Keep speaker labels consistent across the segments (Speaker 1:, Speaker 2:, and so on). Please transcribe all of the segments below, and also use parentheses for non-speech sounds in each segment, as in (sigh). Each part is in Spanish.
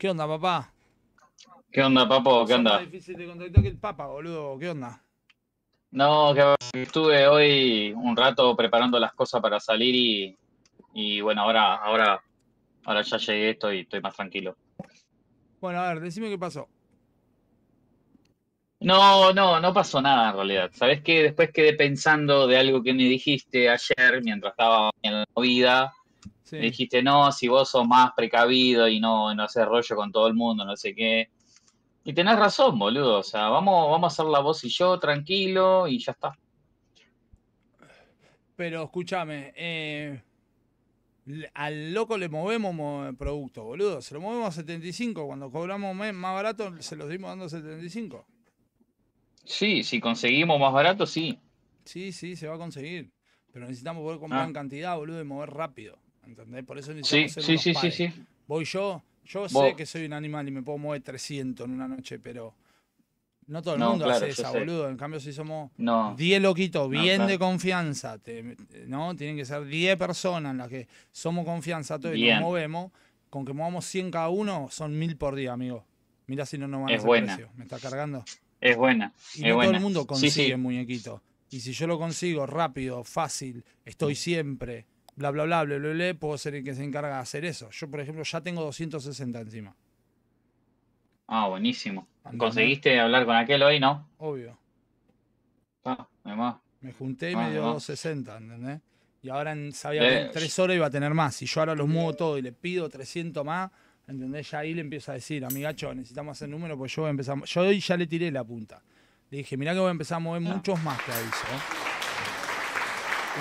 Speaker 1: ¿Qué onda, papá? ¿Qué onda, papo? ¿Qué onda? difícil de contactar que el boludo. ¿Qué onda?
Speaker 2: No, que estuve hoy un rato preparando las cosas para salir y, y bueno, ahora, ahora, ahora ya llegué, estoy, estoy más tranquilo.
Speaker 1: Bueno, a ver, decime qué pasó. No,
Speaker 2: no, no pasó nada en realidad. ¿Sabes qué? Después quedé pensando de algo que me dijiste ayer mientras estaba en la movida dijiste, no, si vos sos más precavido y no, no haces rollo con todo el mundo, no sé qué. Y tenés razón, boludo. O sea, vamos, vamos a hacer la voz y yo tranquilo y ya está.
Speaker 1: Pero escúchame, eh, al loco le movemos producto, boludo. Se lo movemos a 75. Cuando cobramos más barato, se los dimos dando 75.
Speaker 2: Sí, si conseguimos más barato, sí.
Speaker 1: Sí, sí, se va a conseguir. Pero necesitamos poder comprar ah. cantidad, boludo, y mover rápido. ¿entendés? Por eso necesitamos sí, ser sí, sí, sí, sí. Voy yo, yo sé que soy un animal y me puedo mover 300 en una noche, pero no todo el mundo hace esa, boludo. En cambio, si somos 10 loquitos, bien de confianza, ¿no? Tienen que ser 10 personas en las que somos confianza todos y nos movemos. Con que movamos 100 cada uno, son 1000 por día, amigo. mira si no no van es ¿Me está cargando? Es buena. Y es no buena. todo el mundo consigue sí, muñequito. Y si yo lo consigo rápido, fácil, estoy mm. siempre, bla, bla, bla, bla, bla, bla, puedo ser el que se encarga de hacer eso. Yo, por ejemplo, ya tengo 260 encima.
Speaker 2: Ah, buenísimo. ¿Conseguiste hablar con aquel hoy, no?
Speaker 1: Obvio. Ah, Me junté y ah, me dio 260, ¿entendés? Y ahora en, sabía que en eh, tres horas iba a tener más. Y yo ahora los muevo todo y le pido 300 más, ¿entendés? Ya ahí le empiezo a decir, amigacho, necesitamos hacer número porque yo voy a empezar. Yo hoy ya le tiré la punta. Le dije, mirá que voy a empezar a mover ah. muchos más, que aviso. ¿eh?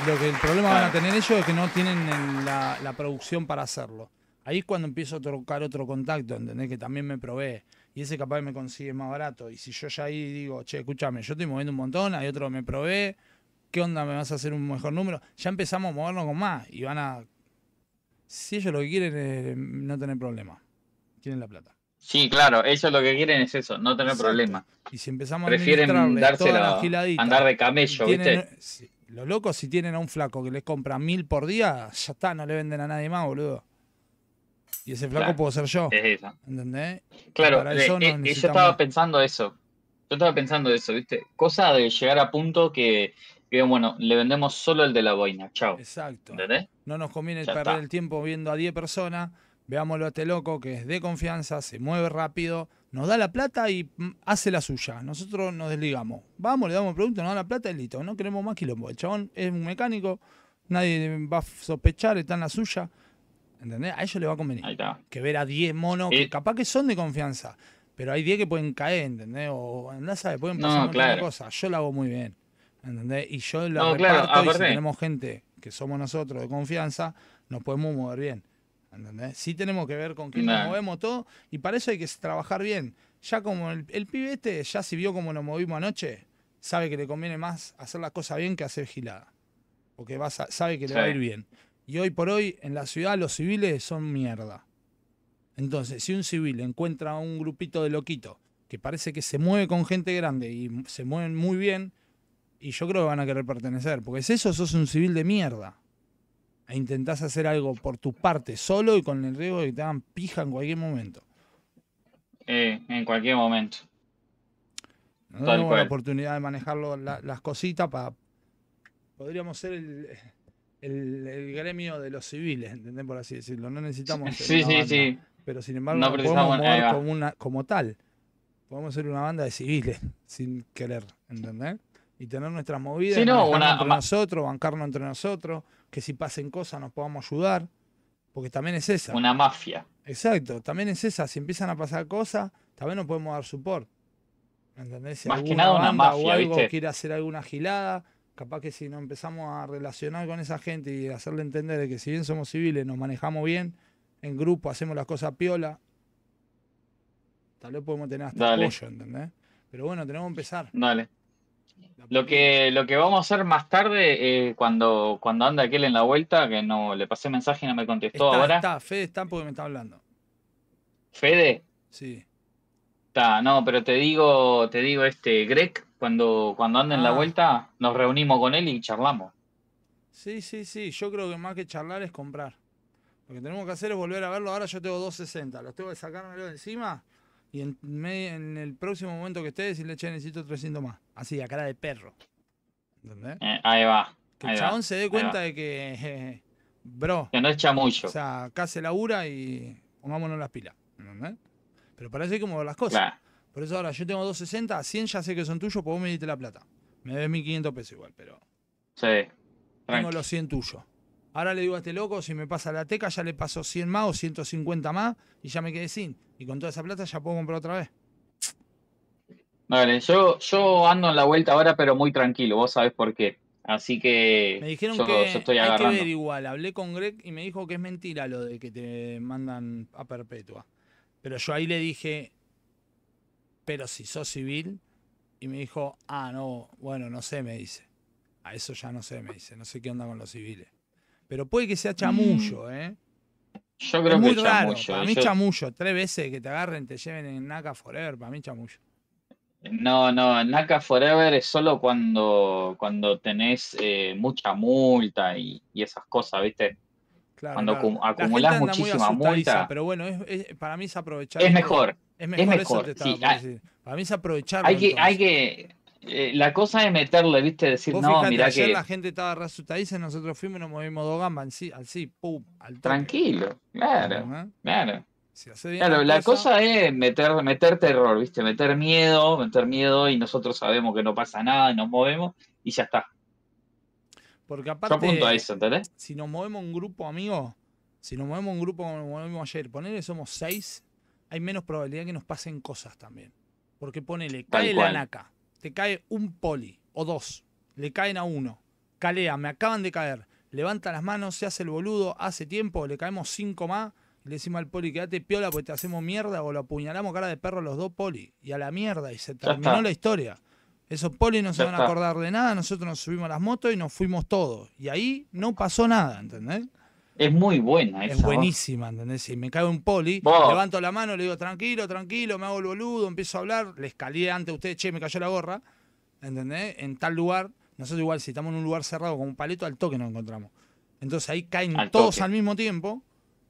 Speaker 1: Lo que el problema van a tener ellos es que no tienen la, producción para hacerlo. Ahí es cuando empiezo a trocar otro contacto, ¿entendés? Que también me provee. Y ese capaz me consigue más barato. Y si yo ya ahí digo, che, escúchame, yo estoy moviendo un montón, hay otro que me provee, ¿qué onda? ¿Me vas a hacer un mejor número? Ya empezamos a movernos con más y van a... Si ellos lo que quieren es no tener problema. tienen la plata.
Speaker 2: Sí, claro, ellos lo que quieren es eso, no tener problema. Y si empezamos Prefieren a dársela, andar de camello, ¿viste?
Speaker 1: los locos, si tienen a un flaco que les compra mil por día, ya está, no le venden a nadie más, boludo. Y ese flaco puedo ser yo. Es Claro, y eh, eh, eh, yo, estaba
Speaker 2: pensando eso. Yo estaba pensando eso, ¿viste? Cosa de llegar a punto que, bueno, le vendemos solo el de la boina, chao. Exacto. ¿Entendés?
Speaker 1: No nos conviene perder el tiempo viendo a 10 personas. Veámoslo a este loco que es de confianza, se mueve rápido nos da la plata y mm, hace la suya. Nosotros nos desligamos. Vamos, le damos el producto, nos da la plata y listo. No queremos más quilombo. El chabón es un mecánico, nadie va a sospechar, está en la suya. ¿Entendés? A ellos les va a convenir. Que ver a 10 monos, que eh. capaz que son de confianza, pero hay 10 que pueden caer, ¿entendés? O no sabes, pueden pasar cosas. Yo la hago muy bien. ¿Entendés? Y yo la reparto claro, y si tenemos gente que somos nosotros de confianza, nos podemos mover bien si Sí tenemos que ver con quién nos movemos todo y para eso hay que trabajar bien. Ya como el, pibete pibe este, ya si vio cómo nos movimos anoche, sabe que le conviene más hacer las cosas bien que hacer gilada. Porque sabe que le va a ir bien. Y hoy por hoy en la ciudad los civiles son mierda. Entonces, si un civil encuentra a un grupito de loquitos que parece que se mueve con gente grande y se mueven muy bien, y yo creo que van a querer pertenecer, porque si eso sos un civil de mierda e intentás hacer algo por tu parte solo y con el riesgo de que te hagan pija en cualquier momento.
Speaker 2: Eh, en cualquier momento.
Speaker 1: No tenemos la oportunidad de manejar las cositas para. Podríamos ser el, gremio de los civiles, ¿entendés? Por así decirlo. No necesitamos. sí, sí, sí. Pero sin embargo, no podemos mover como, una, como tal. Podemos ser una banda de civiles, (laughs) sin querer, ¿entendés? Y tener nuestras movidas, entre nosotros, bancarnos entre nosotros, que si pasen cosas nos podamos ayudar, porque también es esa. Una mafia. Exacto, también es esa, si empiezan a pasar cosas, también nos podemos dar support. ¿Entendés? Más que nada una mafia, o algo quiere hacer alguna gilada, capaz que si nos empezamos a relacionar con esa gente y hacerle entender que si bien somos civiles, nos manejamos bien, en grupo hacemos las cosas piola, tal vez podemos tener hasta apoyo, ¿entendés? Pero bueno, tenemos que empezar. Dale.
Speaker 2: Lo que, lo que vamos a hacer más tarde, eh, cuando, cuando anda aquel en la vuelta, que no le pasé mensaje y no me contestó ahora.
Speaker 1: Está, Fede está porque me está hablando. ¿Fede? Sí.
Speaker 2: Está, no, pero te digo, te digo este, Greg, cuando, cuando anda en la ah. vuelta, nos reunimos con él y charlamos.
Speaker 1: Sí, sí, sí. Yo creo que más que charlar es comprar. Lo que tenemos que hacer es volver a verlo. Ahora yo tengo 260. Los tengo que sacármelo de encima. Y en, en el próximo momento que esté, decirle, che, necesito 300 más. Así, a cara de perro. ¿Entendés?
Speaker 2: Eh, ahí va. Que el chabón se dé cuenta de
Speaker 1: que. bro. Que no echa mucho. O sea, acá se labura y pongámonos las pilas. ¿Entendés? Pero parece como las cosas. Por eso ahora yo tengo 260, 100 ya sé que son tuyos, puedo vos me diste la plata. Me debes 1500 pesos igual, pero. Sí. Tengo los 100 tuyos. Ahora le digo a este loco, si me pasa la teca, ya le paso 100 más o 150 más y ya me quedé sin. Y con toda esa plata ya puedo comprar otra vez
Speaker 2: yo, yo ando en la vuelta ahora, pero muy tranquilo, vos sabés por qué. Así que. Me dijeron que estoy hay que
Speaker 1: igual. Hablé con Greg y me dijo que es mentira lo de que te mandan a perpetua. Pero yo ahí le dije, pero si sos civil. Y me dijo, ah, no, bueno, no sé, me dice. A eso ya no sé, me dice. No sé qué onda con los civiles. Pero puede que sea chamullo, mm. ¿eh? Yo creo es muy raro. Para eh. mí, chamullo. Tres veces que te agarren, te lleven en NACA Forever. Para mí, chamullo.
Speaker 2: No, no, NACA Forever es solo cuando, cuando tenés eh, mucha multa y, y, esas cosas, ¿viste?
Speaker 1: Claro, cuando claro. acumulás muchísima multa. Pero bueno, es, para mí es aprovechar. Es mejor. Es mejor, sí, ah. Para mí es aprovechar. Hay que, hay que,
Speaker 2: eh, la cosa es meterle, ¿viste? Decir, no, mira que. La
Speaker 1: gente estaba y nosotros fuimos y nos movimos dos gambas, así, pum, al
Speaker 2: Tranquilo, claro, ¿eh? claro claro, la, cosa, es meter, meter terror, ¿viste? Meter miedo, meter miedo y nosotros sabemos que no pasa nada, y nos movemos y ya está.
Speaker 1: Porque aparte, apunto si nos movemos un grupo, amigo, si nos movemos un grupo como nos movimos ayer, ponele somos seis, hay menos probabilidad que nos pasen cosas también. Porque ponele, cae la naca, te cae un poli o dos, le caen a uno, calea, me acaban de caer, levanta las manos, se hace el boludo, hace tiempo, le caemos cinco más le decimos al poli, quédate piola porque te hacemos mierda o lo apuñalamos cara de perro los dos poli. Y a la mierda, y se terminó la historia. Esos poli no se van a acordar de nada, nosotros nos subimos a las motos y nos fuimos todos. Y ahí no pasó nada, ¿entendés? Es muy buena esa. Es buenísima, ¿entendés? Si me cae un poli, levanto la mano, le digo tranquilo, tranquilo, me hago el boludo, empiezo a hablar, les calié antes a ustedes, che, me cayó la gorra, ¿entendés? En tal lugar, nosotros igual si estamos en un lugar cerrado con un paleto, al toque nos encontramos. Entonces ahí caen todos al mismo tiempo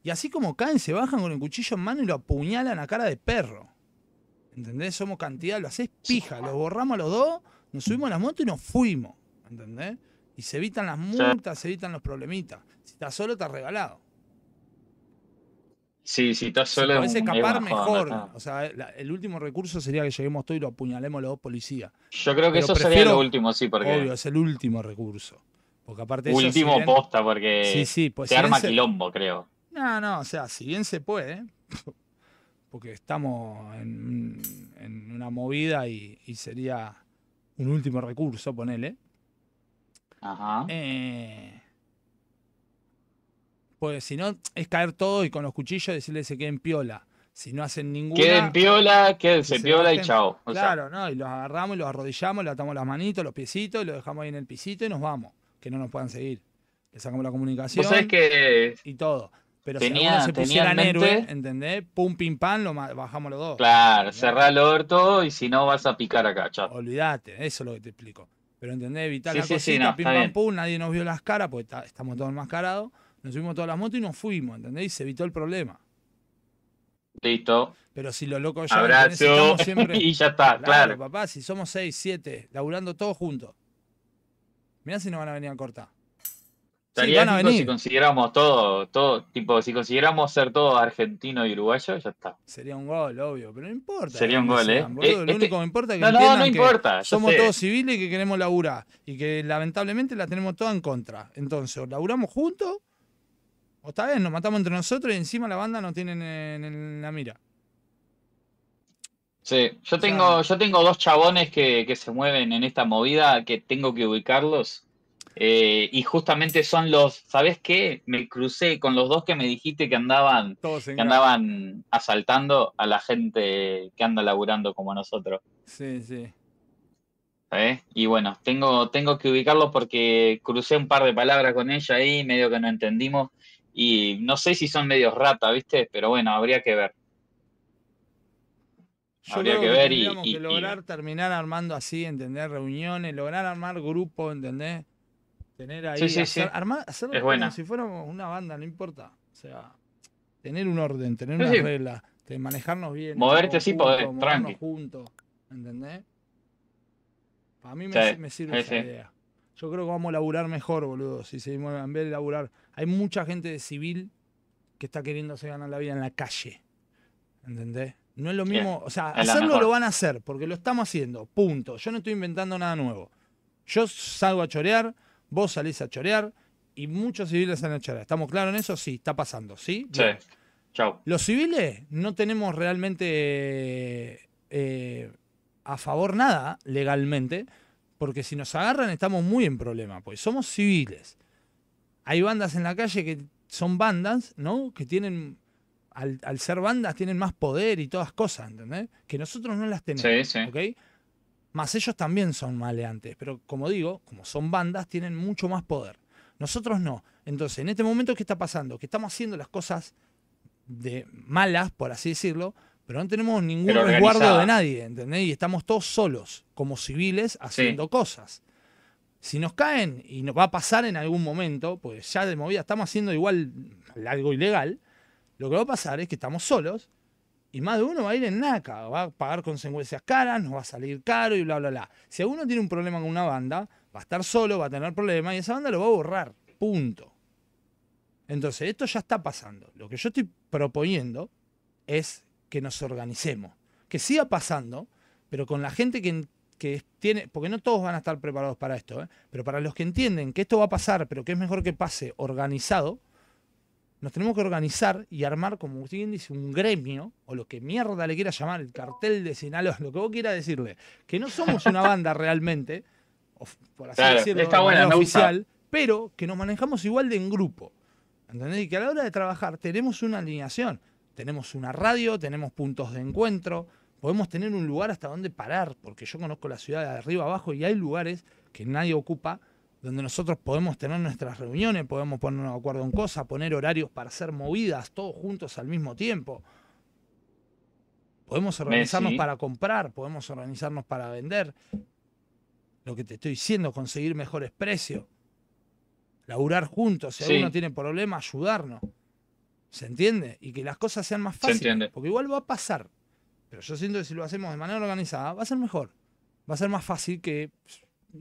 Speaker 1: y así como caen, se bajan con el cuchillo en mano y lo apuñalan a cara de perro. ¿Entendés? Somos cantidad, lo haces pija, lo borramos a los dos, nos subimos a la moto y nos fuimos. ¿Entendés? Y se evitan las multas, se evitan los problemitas. Si estás solo, te has regalado. Sí, si estás solo. Si escapar mejor. o sea, el último recurso sería que lleguemos todos y lo apuñalemos a los dos policías. Yo creo que eso sería lo último, sí, porque. Obvio, es el último recurso. Porque aparte Último eso, último posta, porque sí, pues se arma quilombo, creo. No, no, o sea, si bien se puede, (laughs) porque estamos en, una movida y, sería un último recurso, ponerle Ajá. Eh, pues si no, es caer todo y con los cuchillos decirle que se queden piola. Si no hacen ninguna. Queden piola,
Speaker 2: quédense que piola y chao. claro,
Speaker 1: ¿no? Y los agarramos y los arrodillamos, le atamos las manitos, los piecitos, y los dejamos ahí en el pisito y nos vamos. Que no nos puedan seguir. Le sacamos la comunicación. Y todo. Pero tenía, si se pusiera el héroe, ¿entendés? Pum, pim, pam, bajamos los dos.
Speaker 2: Claro, cerrá el orto y si no vas a picar acá, chao. Olvídate, eso
Speaker 1: es lo que te explico. Pero ¿entendés? Evitar la cosita, pim, pam, pum, nadie nos vio las caras, porque estamos todos enmascarados. Nos subimos todas las motos y nos fuimos, ¿entendés? Y se evitó el problema. Listo. Pero si los locos ya siempre. (laughs) y ya está, claro, Papá, si somos seis, siete, laburando todos juntos. Mirá si nos van a venir a cortar
Speaker 2: si consideramos todo, todo, tipo, si consideramos ser todo argentino y uruguayo, ya está. Sería
Speaker 1: un gol, obvio, pero no importa. Sería un gol, ¿eh? Lo eh, este- único que me importa es que, no, no, importa, somos todos civiles que queremos laburar. Y que lamentablemente la tenemos toda en contra. Entonces, laburamos juntos, o tal vez nos matamos entre nosotros y encima la banda nos tiene en, la mira.
Speaker 2: Sí, yo tengo, yo tengo dos chabones que se mueven en esta movida que tengo que ubicarlos eh, y justamente son los, ¿sabes qué? Me crucé con los dos que me dijiste que andaban,
Speaker 1: que andaban
Speaker 2: asaltando a la gente que anda laburando como nosotros.
Speaker 1: Sí, sí.
Speaker 2: ¿Eh? Y bueno, tengo, tengo que ubicarlo porque crucé un par de palabras con ella ahí, medio que no entendimos. Y no sé si son medios rata, ¿viste? Pero bueno, habría que ver.
Speaker 1: habría que, ver y y, lograr terminar armando así, ¿entendés? Reuniones, lograr armar grupos, ¿entendés? Tener ahí, sí, hacerlo buena. si fuéramos una banda, no importa. O sea, tener un orden, tener una regla, manejarnos bien. Moverte así, poder, tranqui. juntos, ¿entendés? Para mí me, sirve esa idea. Yo creo que vamos a laburar mejor, boludo, si seguimos en vez de laburar. Hay mucha gente de civil que está queriéndose ganar la vida en la calle, ¿entendés? No es lo mismo, o sea, hacerlo lo van a hacer, porque lo estamos haciendo, punto. Yo no estoy inventando nada nuevo. Yo salgo a chorear, vos salís a chorear y muchos civiles salen a chorear. ¿Estamos claros en eso? Sí, está pasando, ¿sí? Sí. Chau. Los civiles no tenemos realmente eh, a favor nada legalmente, porque si nos agarran estamos muy en problema, pues somos civiles. Hay bandas en la calle que son bandas, ¿no? Que tienen, al, ser bandas, tienen más poder y todas cosas, ¿entendés? Que nosotros no las tenemos, sí, sí. ¿ok? Más ellos también son maleantes, pero como digo, como son bandas, tienen mucho más poder. Nosotros no. Entonces, en este momento, ¿qué está pasando? Que estamos haciendo las cosas de malas, por así decirlo, pero no tenemos ningún resguardo de nadie, ¿entendés? Y estamos todos solos, como civiles, haciendo cosas. Si nos caen, y nos va a pasar en algún momento, pues ya de movida estamos haciendo igual algo ilegal, lo que va a pasar es que estamos solos y más de uno va a ir en naca, va a pagar consecuencias caras, nos va a salir caro y bla, bla, bla. Si alguno tiene un problema con una banda, va a estar solo, va a tener problemas y esa banda lo va a borrar. Punto. Entonces, esto ya está pasando. Lo que yo estoy proponiendo es que nos organicemos. Que siga pasando, pero con la gente que, tiene, porque no todos van a estar preparados para esto, ¿eh? pero para los que entienden que esto va a pasar, pero que es mejor que pase organizado, nos tenemos que organizar y armar, como usted bien dice, un gremio, o lo que mierda le quiera llamar, el cartel de Sinaloa, (laughs) lo que vos quieras decirle, que no somos una banda realmente, por así decirlo, está buena, oficial, pero que nos manejamos igual de en grupo. ¿Entendés? Y que a la hora de trabajar tenemos una alineación, tenemos una radio, tenemos puntos de encuentro, podemos tener un lugar hasta donde parar, porque yo conozco la ciudad de arriba abajo y hay lugares que nadie ocupa donde nosotros podemos tener nuestras reuniones, podemos ponernos de acuerdo en cosas, poner horarios para hacer movidas, todos juntos al mismo tiempo. Podemos organizarnos para comprar, podemos organizarnos para vender. Lo que te estoy diciendo, conseguir mejores precios. Laburar juntos, si alguno tiene problema, ayudarnos. ¿Se entiende? Y que las cosas sean más fáciles. Porque igual va a pasar. Pero yo siento que si lo hacemos de manera organizada, va a ser mejor. Va a ser más fácil que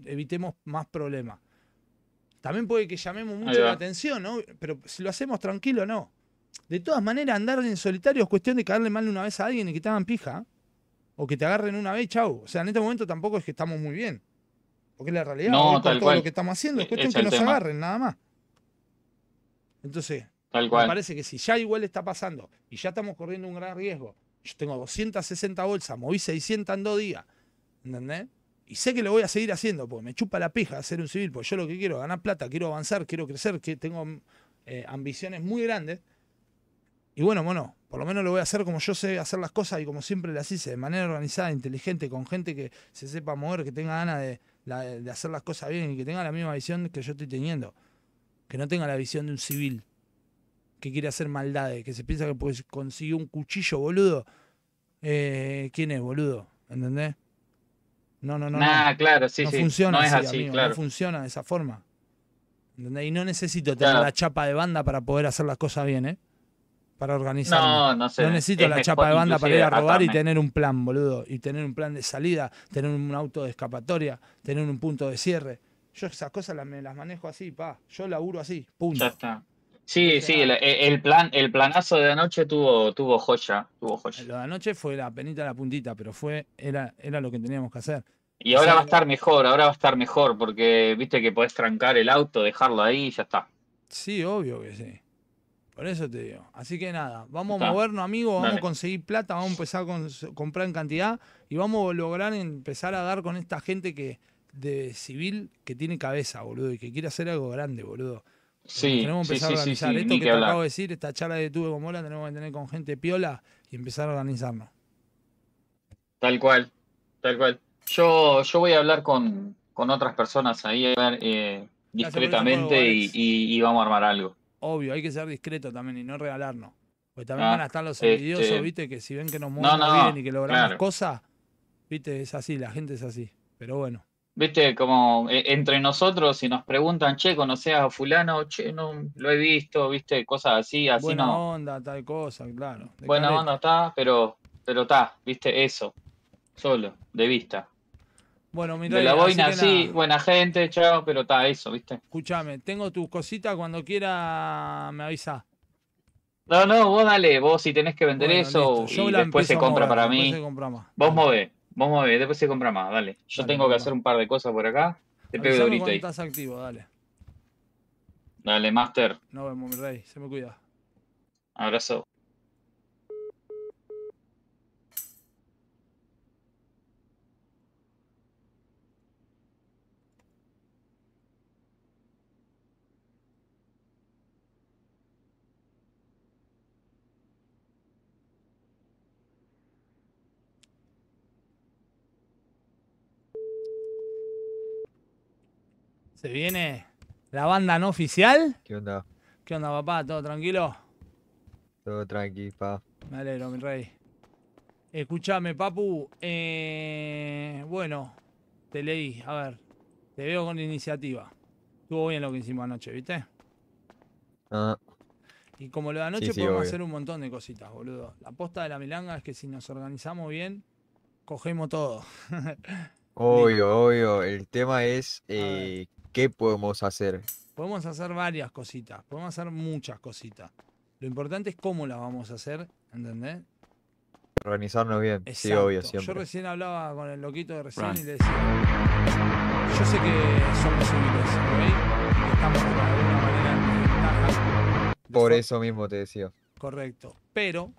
Speaker 1: evitemos más problemas. También puede que llamemos mucho la atención, ¿no? Pero si lo hacemos tranquilo, no. De todas maneras, andar en solitario es cuestión de caerle mal una vez a alguien y que te hagan pija. ¿eh? O que te agarren una vez chau. O sea, en este momento tampoco es que estamos muy bien. Porque la realidad no, tal todo cual. lo que estamos haciendo es e-, cuestión de que nos agarren, nada más. Entonces, tal me parece que si ya igual está pasando y ya estamos corriendo un gran riesgo, yo tengo 260 bolsas, moví 600 en dos días, ¿entendés? Y sé que lo voy a seguir haciendo, porque me chupa la pija hacer un civil, porque yo lo que quiero es ganar plata, quiero avanzar, quiero crecer, que tengo eh, ambiciones muy grandes. Y bueno, bueno, por lo menos lo voy a hacer como yo sé hacer las cosas y como siempre las hice, de manera organizada, inteligente, con gente que se sepa mover, que tenga ganas de, hacer las cosas bien y que tenga la misma visión que yo estoy teniendo. Que no tenga la visión de un civil que quiere hacer maldades, que se piensa que consiguió un cuchillo, boludo. Eh, ¿Quién es, boludo? ¿Entendés? No, no, no. no. claro, sí, Funciona no es así, claro. No funciona de esa forma. Y no necesito tener la chapa de banda para poder hacer las cosas bien, ¿eh? Para organizar. No, no sé. No necesito la chapa de banda para ir a robar y tener un plan, boludo. Y tener un plan de salida, tener un auto de escapatoria, tener un punto de cierre. Yo esas cosas las, me las manejo así, pa. Yo laburo así, punto. Ya está.
Speaker 2: Sí, sí, el, plan, el planazo de anoche tuvo, tuvo joya, tuvo
Speaker 1: Lo de anoche fue la penita la puntita, pero fue, era, era lo que teníamos que hacer. Y ahora va a
Speaker 2: estar mejor, ahora va a estar mejor, porque viste que podés trancar el auto, dejarlo ahí y ya está.
Speaker 1: Sí, obvio que sí. Por eso te digo. Así que nada, vamos a movernos, amigos, vamos a conseguir plata, vamos a empezar a comprar en cantidad y vamos a lograr empezar a dar con esta gente que de civil que tiene cabeza, boludo, y que quiere hacer algo grande, boludo.
Speaker 3: Sí, tenemos que
Speaker 1: empezar a organizar. Sí, Esto que, te acabo de decir, esta charla de tuve con Mola, tenemos que tener con gente piola y empezar a organizarnos.
Speaker 2: Tal cual, tal cual. Yo, yo voy a hablar con, con otras personas ahí a ver, eh, discretamente y, vamos a armar algo.
Speaker 1: Obvio, hay que ser discreto también y no regalarnos. Porque también ah, van a estar los envidiosos, este, viste, que si ven que nos movemos bien y que logramos cosas, viste, es así, la gente es así. Pero bueno
Speaker 2: viste, como e, entre nosotros, si nos preguntan, che, conoces a fulano, che, no lo he visto, viste, cosas así, así Buena
Speaker 1: onda, tal cosa, claro. Buena onda está,
Speaker 2: pero, pero está, viste, eso, solo, de vista.
Speaker 1: Bueno, mira, de la boina sí, buena gente, chao, pero está eso, viste. Escúchame, tengo tus cositas cuando quiera me avisa. No, no, vos dale, vos si tenés que vender eso después se compra para mí.
Speaker 2: Vos movés. Vamos a ver, después se compra más, dale. Yo tengo que hacer un par de cosas por acá. Te pego ahorita ahí. estás
Speaker 1: activo, dale.
Speaker 2: Dale, Master.
Speaker 1: Nos vemos, mi rey. Se me cuida. Abrazo. viene la banda no oficial. ¿Qué onda? ¿Qué onda, papá? ¿Todo tranquilo? Todo tranquilo pa. Me alegro, mi rey. Escúchame, papu. Eh, bueno, te leí. A ver, te veo con iniciativa. Estuvo bien lo que hicimos anoche, ¿viste? Ah. Y como lo de anoche podemos hacer un montón de cositas, boludo. La posta de la milanga es que si nos organizamos bien, cogemos todo. (laughs) obvio,
Speaker 3: obvio. El tema es eh, ¿qué podemos hacer?
Speaker 1: Podemos hacer varias cositas, podemos hacer muchas cositas. Lo importante es cómo las vamos a hacer, ¿entendés?
Speaker 3: Organizarnos bien, sí, obvio, siempre. Yo
Speaker 1: recién hablaba con el loquito de recién y le decía, yo sé que somos unidos Estamos de alguna manera
Speaker 3: Por eso mismo te decía.
Speaker 1: Correcto, pero,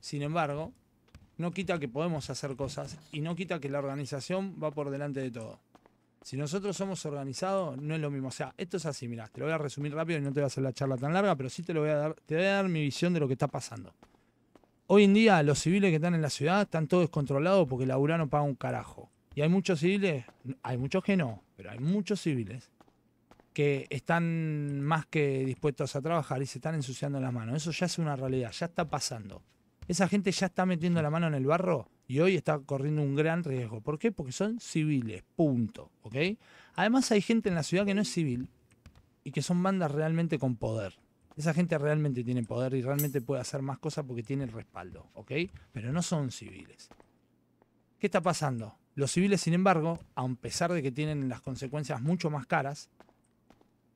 Speaker 1: sin embargo, no quita que podemos hacer cosas y no quita que la organización va por delante de todo. Si nosotros somos organizados, no es lo mismo. O sea, esto es así, mirá, te lo voy a resumir rápido y no te voy a hacer la charla tan larga, pero sí te lo voy a dar, te voy a dar mi visión de lo que está pasando. Hoy en día los civiles que están en la ciudad están todos descontrolados porque el URA no paga un carajo. Y hay muchos civiles, hay muchos que no, pero hay muchos civiles que están más que dispuestos a trabajar y se están ensuciando las manos. Eso ya es una realidad, ya está pasando. Esa gente ya está metiendo la mano en el barro y hoy está corriendo un gran riesgo. ¿Por qué? Porque son civiles, punto. Además hay gente en la ciudad que no es civil y que son bandas realmente con poder. Esa gente realmente tiene poder y realmente puede hacer más cosas porque tiene el respaldo, ¿ok? Pero no son civiles. ¿Qué está pasando? Los civiles, sin embargo, a pesar de que tienen las consecuencias mucho más caras,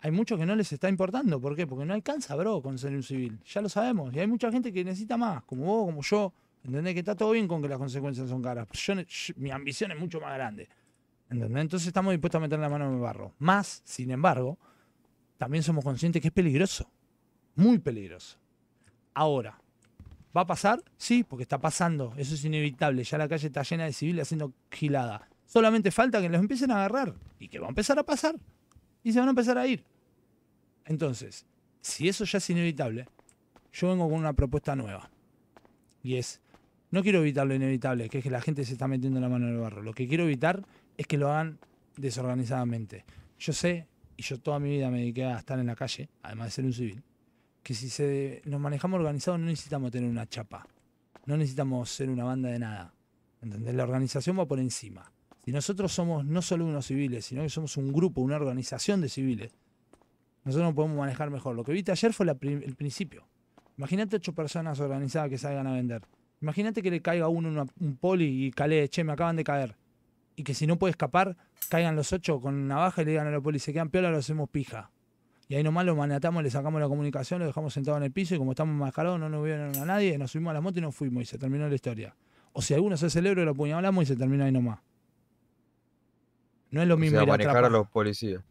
Speaker 1: hay muchos que no les está importando. ¿Por qué? Porque no alcanza, bro, con ser un civil. Ya lo sabemos. Y hay mucha gente que necesita más, como vos, como yo, ¿Entendés? Que está todo bien con que las consecuencias son caras. mi ambición es mucho más grande. ¿Entendés? Entonces estamos dispuestos a meter la mano en el barro. Más, sin embargo, también somos conscientes que es peligroso. Muy peligroso. Ahora, ¿va a pasar? Sí, porque está pasando. Eso es inevitable. Ya la calle está llena de civiles haciendo gilada. Solamente falta que los empiecen a agarrar y que va a empezar a pasar. Y se van a empezar a ir. Entonces, si eso ya es inevitable, yo vengo con una propuesta nueva. Y es, no quiero evitar lo inevitable, que es que la gente se está metiendo la mano en el barro. Lo que quiero evitar es que lo hagan desorganizadamente. Yo sé, y yo toda mi vida me dediqué a estar en la calle, además de ser un civil, que si se, nos manejamos organizados no necesitamos tener una chapa. No necesitamos ser una banda de nada. La organización va por encima. Si nosotros somos no solo unos civiles, sino que somos un grupo, una organización de civiles, nosotros podemos manejar mejor. Lo que viste ayer fue el principio. Imagínate ocho personas organizadas que salgan a vender. Imagínate que le caiga a uno un poli y cale, che, me acaban de caer. Y que si no puede escapar, caigan los ocho con navaja y le digan a los poli, se quedan piola, lo hacemos pija. Y ahí nomás lo manatamos, le sacamos la comunicación, lo dejamos sentado en el piso y como estamos mascarados no nos vieron a nadie, nos subimos a la moto y nos fuimos y se terminó la historia. O si alguno se celebra, lo puñalamos y se termina ahí nomás. No es lo mismo. Sea, manejar a,
Speaker 3: los policías.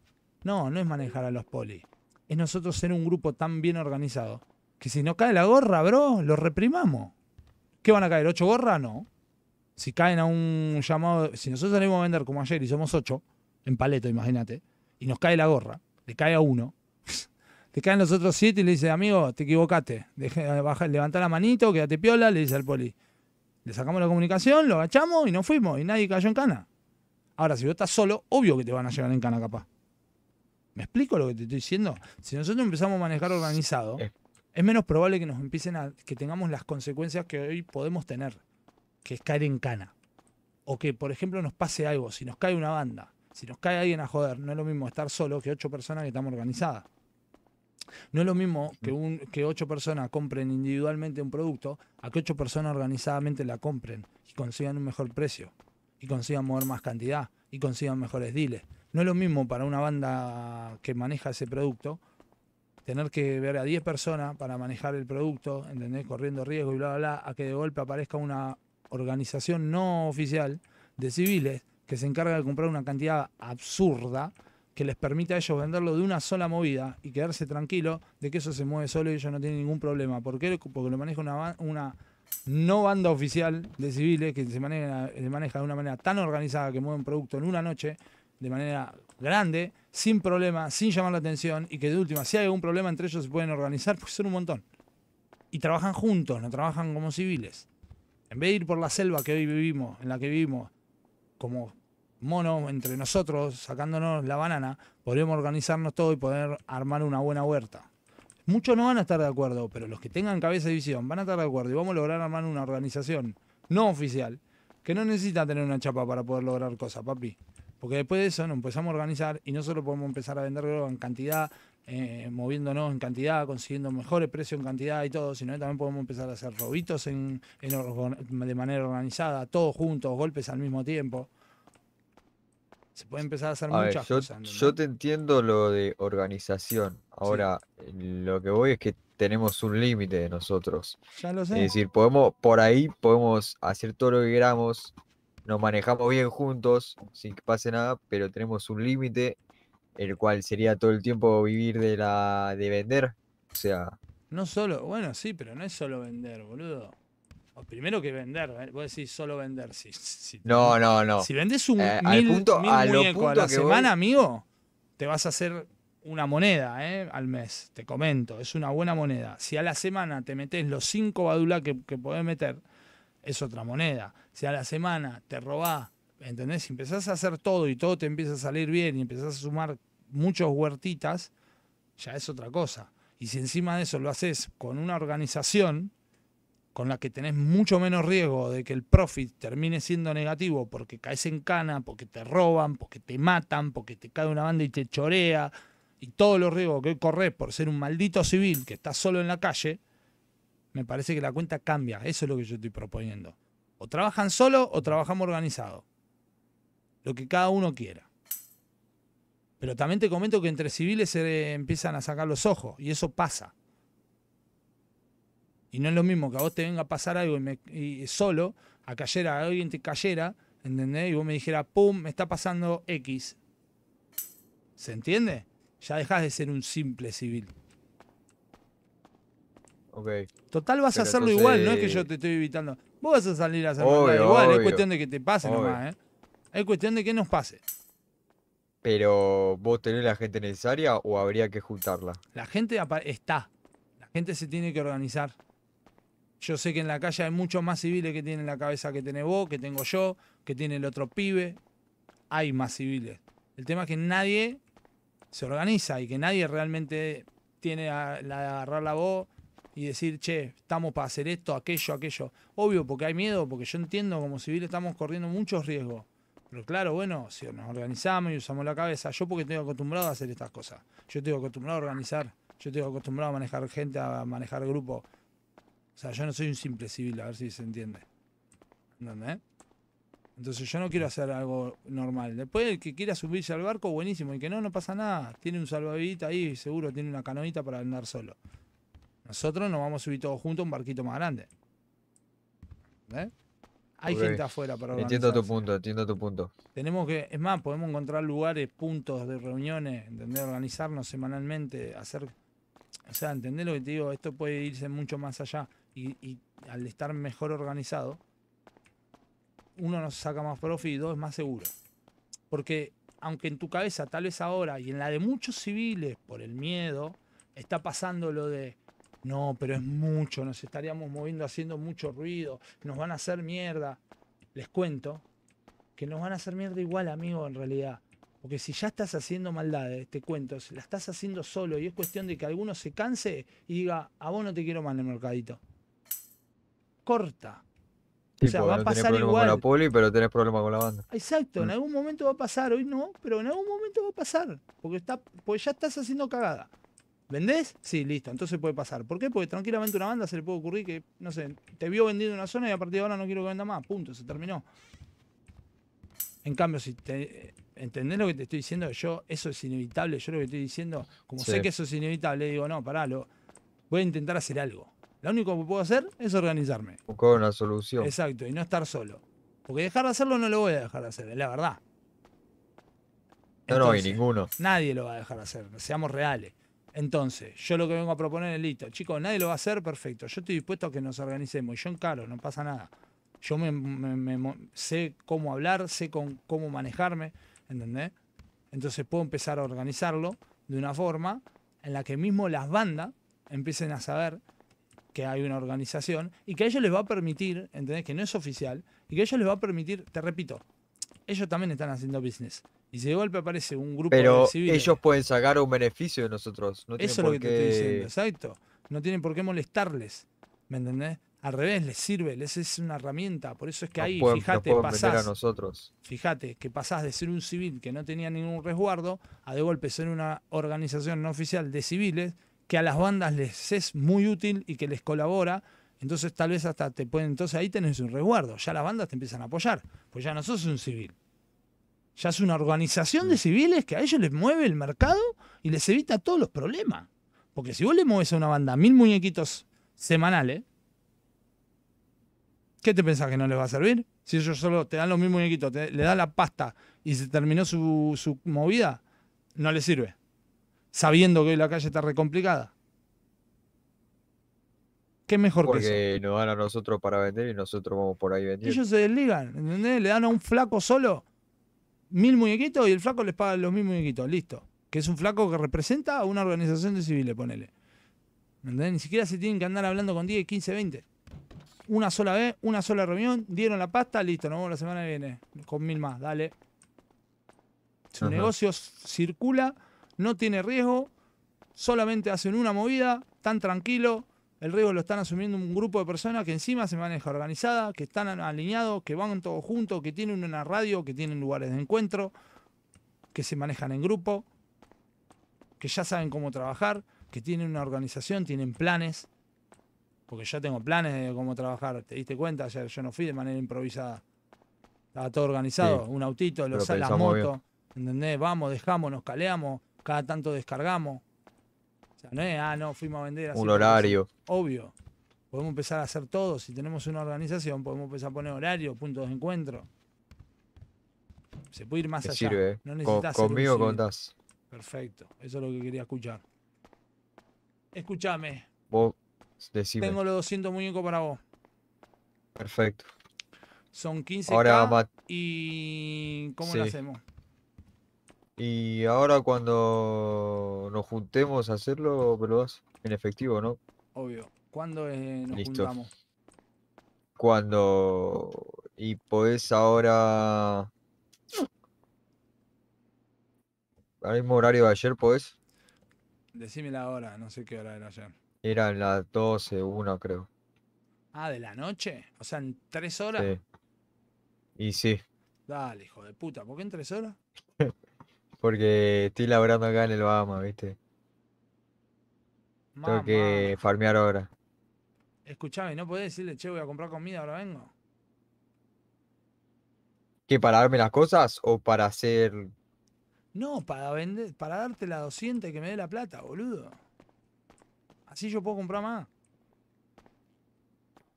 Speaker 1: No, no es manejar a los polis. Es nosotros ser un grupo tan bien organizado que si no cae la gorra, bro, lo reprimamos. ¿Qué van a caer? ¿Ocho gorras? No. Si caen a un llamado, si nosotros salimos a vender como ayer y somos ocho, en paleto, imagínate, y nos cae la gorra, le cae a uno, le (laughs) caen los otros siete y le dice, amigo, te equivocaste, levanta la manito, quédate piola, le dice al poli. Le sacamos la comunicación, lo agachamos y nos fuimos y nadie cayó en cana. Ahora, si vos estás solo, obvio que te van a llevar en cana capaz. ¿Me explico lo que te estoy diciendo? Si nosotros empezamos a manejar organizado, es menos probable que nos empiecen a que tengamos las consecuencias que hoy podemos tener, que es caer en cana. O que, por ejemplo, nos pase algo, si nos cae una banda, si nos cae alguien a joder, no es lo mismo estar solo que ocho personas que estamos organizadas. No es lo mismo que, que ocho personas compren individualmente un producto a que ocho personas organizadamente la compren y consigan un mejor precio, y consigan mover más cantidad, y consigan mejores deals. No es lo mismo para una banda que maneja ese producto tener que ver a 10 personas para manejar el producto, ¿entendés? Corriendo riesgo y bla, bla, bla, a que de golpe aparezca una organización no oficial de civiles que se encarga de comprar una cantidad absurda que les permita a ellos venderlo de una sola movida y quedarse tranquilo de que eso se mueve solo y ellos no tienen ningún problema. ¿Por qué? Porque lo maneja una, una no banda oficial de civiles que se maneja, se maneja de una manera tan organizada que mueve un producto en una noche de manera grande, sin problema, sin llamar la atención y que de última, si hay algún problema entre ellos se pueden organizar, porque son un montón. Y trabajan juntos, no trabajan como civiles. En vez de ir por la selva que hoy vivimos, en la que vivimos, como monos entre nosotros, sacándonos la banana, podríamos organizarnos todo y poder armar una buena huerta. Muchos no van a estar de acuerdo, pero los que tengan cabeza y visión van a estar de acuerdo y vamos a lograr armar una organización no oficial que no necesita tener una chapa para poder lograr cosas, papi. Porque después de eso nos empezamos a organizar y no solo podemos empezar a venderlo en cantidad, eh, moviéndonos en cantidad, consiguiendo mejores precios en cantidad y todo, sino también podemos empezar a hacer robitos de manera organizada, todos juntos, golpes al mismo tiempo. Se puede empezar a hacer muchas cosas.
Speaker 3: Yo te entiendo lo de organización. Ahora, lo que voy es que tenemos un límite de nosotros. Ya lo sé. Es decir, podemos, por ahí podemos hacer todo lo que queramos, nos manejamos bien juntos, sin que pase nada, pero tenemos un límite, el cual sería todo el tiempo vivir de la de vender. O
Speaker 1: sea. No solo, bueno, sí, pero no es solo vender, boludo. primero que vender, eh, vos decís solo vender. Si, no, no, no. Si vendés un eh, punto, a a la semana, amigo, te vas a hacer una moneda ¿eh? al mes, te comento, es una buena moneda. Si a la semana te metes los cinco badulas que, que podés meter, es otra moneda. Si a la semana te robás, ¿entendés? Si empezás a hacer todo y todo te empieza a salir bien y empezás a sumar muchos huertitas, ya es otra cosa. Y si encima de eso lo haces con una organización con la que tenés mucho menos riesgo de que el profit termine siendo negativo porque caes en cana, porque te roban, porque te matan, porque te cae una banda y te chorea, y todos los riesgos que corres por ser un maldito civil que está solo en la calle, me parece que la cuenta cambia. Eso es lo que yo estoy proponiendo. O trabajan solo o trabajamos organizado. Lo que cada uno quiera. Pero también te comento que entre civiles se empiezan a sacar los ojos y eso pasa. Y no es lo mismo que a vos te venga a pasar algo y, solo, a cayera, alguien te cayera, ¿entendés? Y vos me dijera, pum, me está pasando X. ¿Se entiende? Ya dejas de ser un simple civil. Total vas a hacerlo igual, no es que yo te estoy evitando. Vos vas a salir a hacerlo igual, es cuestión de que te pase nomás, ¿eh? Es cuestión de que nos pase.
Speaker 3: Pero vos tenés la gente necesaria o habría que juntarla?
Speaker 1: La gente está. La gente se tiene que organizar. Yo sé que en la calle hay muchos más civiles que tienen la cabeza que tenés vos, que tengo yo, que tiene el otro pibe. Hay más civiles. El tema es que nadie se organiza y que nadie realmente tiene la de agarrar la voz y decir, che, estamos para hacer esto, aquello, aquello. Obvio, porque hay miedo, porque yo entiendo como civil estamos corriendo muchos riesgos. Pero claro, bueno, si nos organizamos y usamos la cabeza, yo porque estoy acostumbrado a hacer estas cosas. Yo estoy acostumbrado a organizar, yo estoy acostumbrado a manejar gente, a manejar grupo O sea, yo no soy un simple civil, a ver si se entiende. ¿Entendés? Entonces yo no quiero hacer algo normal. Después el que quiera subirse al barco, buenísimo. Y que no, no pasa nada. Tiene un salvavita ahí, seguro tiene una canoita para andar solo. Nosotros nos vamos a subir todos juntos a un barquito más grande. ¿Eh? Hay gente afuera para Entiendo tu
Speaker 3: punto, entiendo tu punto.
Speaker 1: Tenemos que, es más, podemos encontrar lugares, puntos de reuniones, entender, organizarnos semanalmente, hacer. O sea, entender lo que te digo, esto puede irse mucho más allá. Y, y al estar mejor organizado, uno nos saca más profit y dos es más seguro. Porque aunque en tu cabeza, tal vez ahora, y en la de muchos civiles, por el miedo, está pasando lo de no, pero es mucho, nos estaríamos moviendo haciendo mucho ruido, nos van a hacer mierda. Les cuento que nos van a hacer mierda igual, amigo, en realidad. Porque si ya estás haciendo maldades, te cuento, si la estás haciendo solo y es cuestión de que alguno se canse y diga, a vos no te quiero mal en el mercadito. Corta. o sea, va a pasar tenés igual. con la
Speaker 3: poli, pero tenés problema con la banda.
Speaker 1: Exacto, en mm. algún momento va a pasar, hoy no, pero en algún momento va a pasar. Porque, está, porque ya estás haciendo cagada. ¿Vendés? Sí, listo, entonces puede pasar. ¿Por qué? Porque tranquilamente una banda se le puede ocurrir que, no sé, te vio vendiendo una zona y a partir de ahora no quiero que venda más, punto, se terminó. En cambio, si te, entendés lo que te estoy diciendo, yo, eso es inevitable, yo lo que estoy diciendo, como sé que eso es inevitable, digo, no, pará, lo, voy a intentar hacer algo. Lo único que puedo hacer es organizarme.
Speaker 3: Buscar una solución.
Speaker 1: Exacto, y no estar solo. Porque dejar de hacerlo no lo voy a dejar de hacer, es la verdad.
Speaker 3: no, no, hay ninguno.
Speaker 1: Nadie lo va a dejar de hacer, seamos reales. Entonces, yo lo que vengo a proponer es listo, chicos, nadie lo va a hacer, perfecto. Yo estoy dispuesto a que nos organicemos yo encaro, no pasa nada. Yo sé cómo hablar, sé con, cómo manejarme, ¿entendés? Entonces puedo empezar a organizarlo de una forma en la que mismo las bandas empiecen a saber que hay una organización y que a ellos les va a permitir, ¿entendés? Que no es oficial y que a ellos les va a permitir, te repito, ellos también están haciendo business. Y si de golpe aparece un grupo de civiles.
Speaker 3: ellos pueden sacar un beneficio de nosotros. Eso es lo que te estoy diciendo, exacto.
Speaker 1: No tienen por qué molestarles. ¿Me entendés? Al revés, les sirve, les es una herramienta. Por eso es que ahí, fíjate, pasás. A nosotros. Fíjate que pasás de ser un civil que no tenía ningún resguardo a de golpe ser una organización no oficial de civiles que a las bandas les es muy útil y que les colabora. Entonces, tal vez hasta te pueden. Entonces ahí tenés un resguardo. Ya las bandas te empiezan a apoyar, pues ya no sos un civil ya es una organización de civiles que a ellos les mueve el mercado y les evita todos los problemas. Porque si vos le mueves a una banda mil muñequitos semanales, ¿qué te pensás que no les va a servir? Si ellos solo te dan los mil muñequitos, le da la pasta y se terminó su, movida, no les sirve. Sabiendo que hoy la calle está recomplicada. ¿Qué mejor que
Speaker 3: eso? nos dan a nosotros para vender y nosotros vamos por ahí vendiendo. Ellos se
Speaker 1: desligan, ¿entendés? Le dan a un flaco solo mil muñequitos y el flaco les paga los mil muñequitos, listo. Que es un flaco que representa a una organización de civiles, ponele. ¿Entendés? Ni siquiera se tienen que andar hablando con 10, 15, 20. Una sola vez, una sola reunión, dieron la pasta, listo, nos vemos la semana que viene con mil más, dale. Su negocio circula, no tiene riesgo, solamente hacen una movida, tan tranquilo, el riesgo lo están asumiendo un grupo de personas que encima se maneja organizada, que están alineados, que van todos juntos, que tienen una radio, que tienen lugares de encuentro, que se manejan en grupo, que ya saben cómo trabajar, que tienen una organización, tienen planes. Porque yo tengo planes de cómo trabajar. ¿Te diste cuenta? Ayer yo no fui de manera improvisada. Estaba todo organizado. un autito, los, moto, motos. ¿Entendés? Vamos, dejamos, nos caleamos. Cada tanto descargamos no ah, no, fuimos a vender. un horario. Obvio. Podemos empezar a hacer todo. Si tenemos una organización, podemos empezar a poner horario, puntos de encuentro. Se puede ir más allá. Eh. No necesitas conmigo contás. Perfecto. Eso es lo que quería escuchar. Escúchame.
Speaker 3: Vos Tengo los
Speaker 1: 200 muñecos para vos. Perfecto. Son 15 Ahora, y ¿cómo lo hacemos?
Speaker 3: Y ahora cuando nos juntemos a hacerlo, pero en efectivo, ¿no?
Speaker 1: Obvio. ¿Cuándo eh, nos juntamos?
Speaker 3: Cuando... Y pues ahora... Al mismo horario de ayer, pues
Speaker 1: Decime la hora, no sé qué hora era ayer.
Speaker 3: en las 12, 1 creo.
Speaker 1: Ah, de la noche. O sea, en tres horas. Sí. Y sí. Dale, hijo de puta, ¿por qué en tres horas?
Speaker 3: Porque estoy laburando acá en el Bahama, ¿viste?
Speaker 1: Tengo que
Speaker 3: farmear ahora.
Speaker 1: Escuchame, ¿no podés decirle, che, voy a comprar comida, ahora vengo?
Speaker 3: ¿Qué, para darme las cosas o para hacer...?
Speaker 1: No, para vender, para darte la 200 y que me dé la plata, boludo. Así yo puedo comprar más.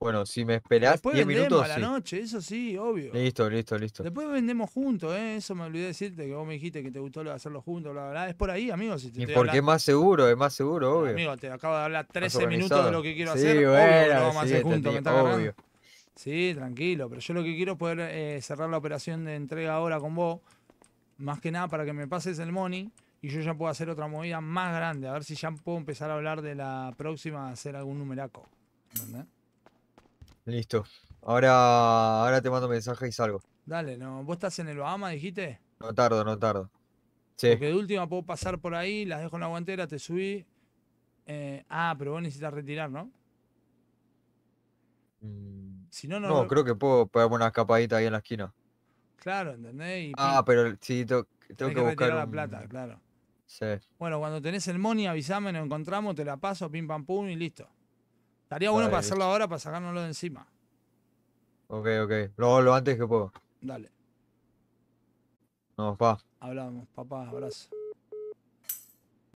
Speaker 3: Bueno, si me esperás Después 10 vendemos minutos. a la
Speaker 1: noche, eso sí, obvio. Listo, listo, listo. Después vendemos juntos, ¿eh? Eso me olvidé decirte, que vos me dijiste que te gustó hacerlo juntos, bla, bla, Es por ahí, amigo. Si te y porque es más seguro,
Speaker 3: es más seguro, obvio. Amigo, te acabo de hablar 13 minutos de lo que quiero sí, hacer. Bueno, obvio, lo vamos a hacer este juntos, obvio.
Speaker 1: Sí, tranquilo, pero yo lo que quiero es poder eh, cerrar la operación de entrega ahora con vos, más que nada para que me pases el money y yo ya puedo hacer otra movida más grande, a ver si ya puedo empezar a hablar de la próxima, hacer algún numeraco. ¿Entendés?
Speaker 3: Listo. Ahora, ahora te mando mensaje y salgo.
Speaker 1: Dale, no. ¿Vos estás en el Bahama, dijiste?
Speaker 3: No tardo, no tardo.
Speaker 1: Porque de última puedo pasar por ahí, las dejo en la guantera, te subí. Eh, ah, pero vos necesitas retirar, ¿no? Mm, si no, no. creo que puedo pegarme
Speaker 3: una escapadita ahí en la esquina.
Speaker 1: Claro, ¿entendés? ah, pero sí, tengo, que, buscar. la plata, claro. Bueno, cuando tenés el money, avisame, nos encontramos, te la paso, pim pam pum y listo. Estaría bueno para hacerlo ahora para sacárnoslo de encima.
Speaker 3: Ok, ok. Lo, lo antes que puedo. Dale. Nos, pa.
Speaker 1: Hablamos, papá. Abrazo.